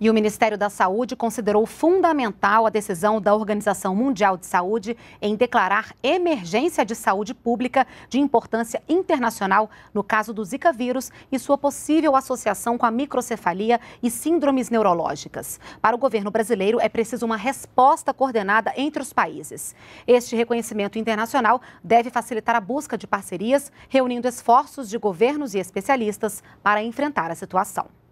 E o Ministério da Saúde considerou fundamental a decisão da Organização Mundial de Saúde em declarar emergência de saúde pública de importância internacional no caso do Zika vírus e sua possível associação com a microcefalia e síndromes neurológicas. Para o governo brasileiro, é preciso uma resposta coordenada entre os países. Este reconhecimento internacional deve facilitar a busca de parcerias, reunindo esforços de governos e especialistas para enfrentar a situação.